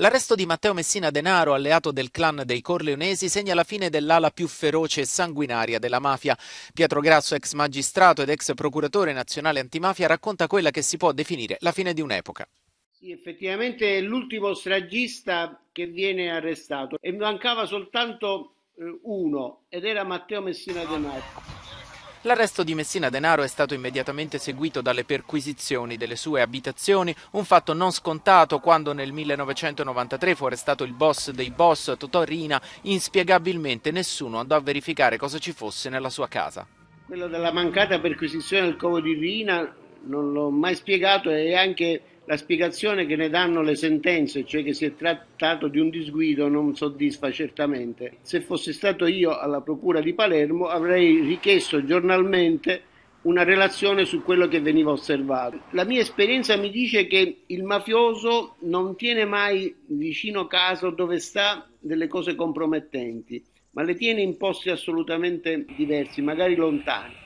L'arresto di Matteo Messina Denaro, alleato del clan dei Corleonesi, segna la fine dell'ala più feroce e sanguinaria della mafia. Pietro Grasso, ex magistrato ed ex procuratore nazionale antimafia, racconta quella che si può definire la fine di un'epoca. Sì, effettivamente è l'ultimo stragista che viene arrestato e mancava soltanto eh, uno ed era Matteo Messina Denaro. L'arresto di Messina Denaro è stato immediatamente seguito dalle perquisizioni delle sue abitazioni, un fatto non scontato quando nel 1993 fu arrestato il boss dei boss, Totò Rina, inspiegabilmente nessuno andò a verificare cosa ci fosse nella sua casa. Quello della mancata perquisizione del covo di Rina non l'ho mai spiegato e anche la spiegazione che ne danno le sentenze, cioè che si è trattato di un disguido, non soddisfa certamente. Se fossi stato io alla Procura di Palermo avrei richiesto giornalmente una relazione su quello che veniva osservato. La mia esperienza mi dice che il mafioso non tiene mai vicino caso dove sta delle cose compromettenti, ma le tiene in posti assolutamente diversi, magari lontani.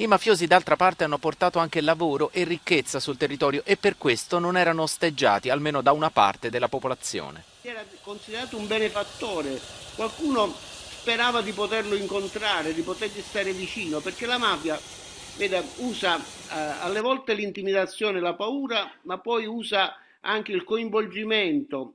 I mafiosi d'altra parte hanno portato anche lavoro e ricchezza sul territorio e per questo non erano osteggiati, almeno da una parte della popolazione. Era considerato un benefattore, qualcuno sperava di poterlo incontrare, di potergli stare vicino, perché la mafia vede, usa eh, alle volte l'intimidazione, la paura, ma poi usa anche il coinvolgimento.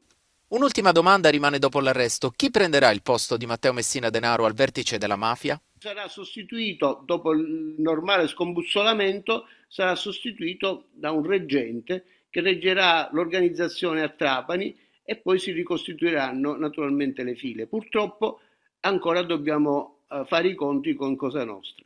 Un'ultima domanda rimane dopo l'arresto. Chi prenderà il posto di Matteo Messina Denaro al vertice della mafia? sarà sostituito, dopo il normale scombussolamento, sarà sostituito da un reggente che reggerà l'organizzazione a Trapani e poi si ricostituiranno naturalmente le file. Purtroppo ancora dobbiamo eh, fare i conti con Cosa Nostra.